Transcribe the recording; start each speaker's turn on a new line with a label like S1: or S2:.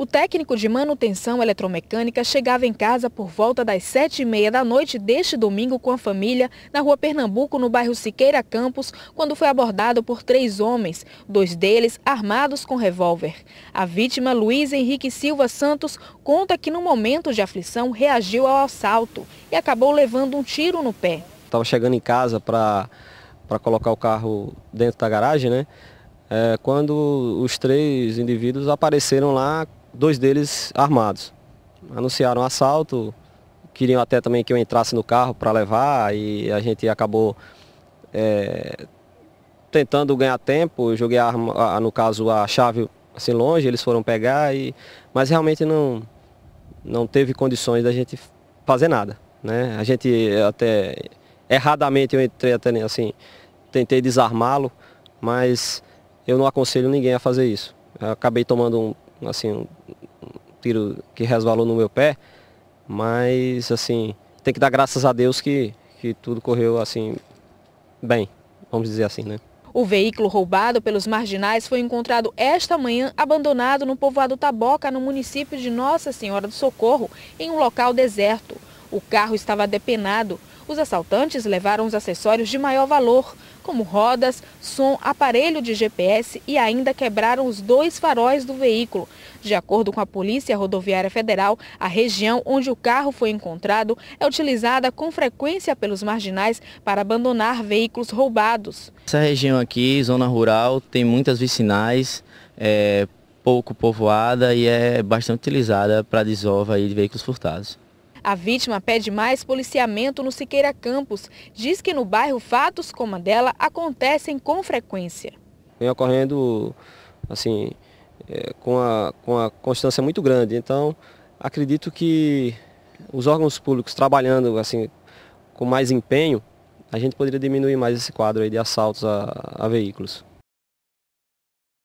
S1: O técnico de manutenção eletromecânica chegava em casa por volta das sete e meia da noite deste domingo com a família na rua Pernambuco, no bairro Siqueira Campos, quando foi abordado por três homens, dois deles armados com revólver. A vítima, Luiz Henrique Silva Santos, conta que no momento de aflição reagiu ao assalto e acabou levando um tiro no pé.
S2: Estava chegando em casa para colocar o carro dentro da garagem, né? É, quando os três indivíduos apareceram lá dois deles armados. Anunciaram um assalto, queriam até também que eu entrasse no carro para levar e a gente acabou é, tentando ganhar tempo. Eu joguei, a arma, a, no caso, a chave assim longe, eles foram pegar, e, mas realmente não, não teve condições da gente fazer nada. Né? A gente até, erradamente eu entrei até assim, tentei desarmá-lo, mas eu não aconselho ninguém a fazer isso. Eu acabei tomando um assim, um tiro que resvalou no meu pé, mas assim, tem que dar graças a Deus que, que tudo correu assim bem, vamos dizer assim, né?
S1: O veículo roubado pelos marginais foi encontrado esta manhã abandonado no povoado Taboca, no município de Nossa Senhora do Socorro, em um local deserto. O carro estava depenado os assaltantes levaram os acessórios de maior valor, como rodas, som, aparelho de GPS e ainda quebraram os dois faróis do veículo. De acordo com a Polícia Rodoviária Federal, a região onde o carro foi encontrado é utilizada com frequência pelos marginais para abandonar veículos roubados.
S2: Essa região aqui, zona rural, tem muitas vicinais, é pouco povoada e é bastante utilizada para desova de veículos furtados.
S1: A vítima pede mais policiamento no Siqueira Campos. Diz que no bairro fatos como a dela acontecem com frequência.
S2: Vem ocorrendo assim, é, com, a, com a constância muito grande. Então, acredito que os órgãos públicos trabalhando assim com mais empenho, a gente poderia diminuir mais esse quadro de assaltos a, a veículos.